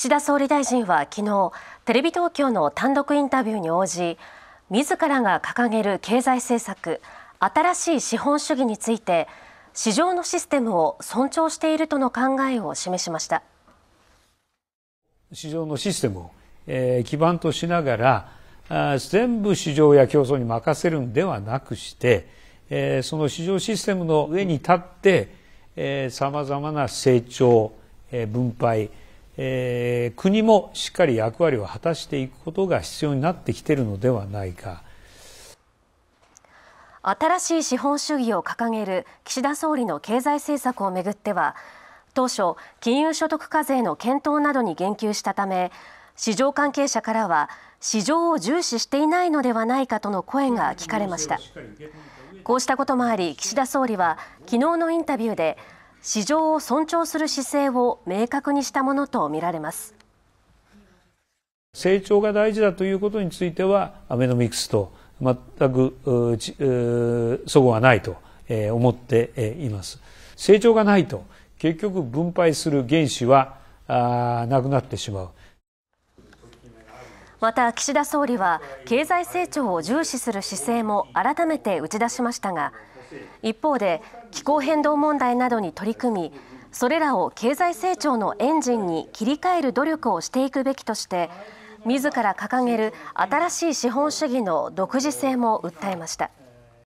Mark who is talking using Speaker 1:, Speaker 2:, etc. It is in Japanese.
Speaker 1: 岸田総理大臣は昨日テレビ東京の単独インタビューに応じ自らが掲げる経済政策新しい資本主義について市場のシステムを尊重しているとの考えを示しました
Speaker 2: 市場のシステムを、えー、基盤としながらあ全部市場や競争に任せるんではなくして、えー、その市場システムの上に立ってさまざまな成長、えー、分配えー、国もしっかり役割を果たしていくことが必要になってきているのではないか
Speaker 1: 新しい資本主義を掲げる岸田総理の経済政策をめぐっては当初金融所得課税の検討などに言及したため市場関係者からは市場を重視していないのではないかとの声が聞かれましたこうしたこともあり岸田総理は昨日のインタビューで市場を尊重する姿勢を明確にしたものとみられます
Speaker 2: 成長が大事だということについてはアベノミクスと全くそごはないと思っています成長がないと結局分配する原資はなくなってしまう
Speaker 1: また岸田総理は経済成長を重視する姿勢も改めて打ち出しましたが一方で気候変動問題などに取り組みそれらを経済成長のエンジンに切り替える努力をしていくべきとして自ら掲げる新しい資本主義の独自性も訴えました。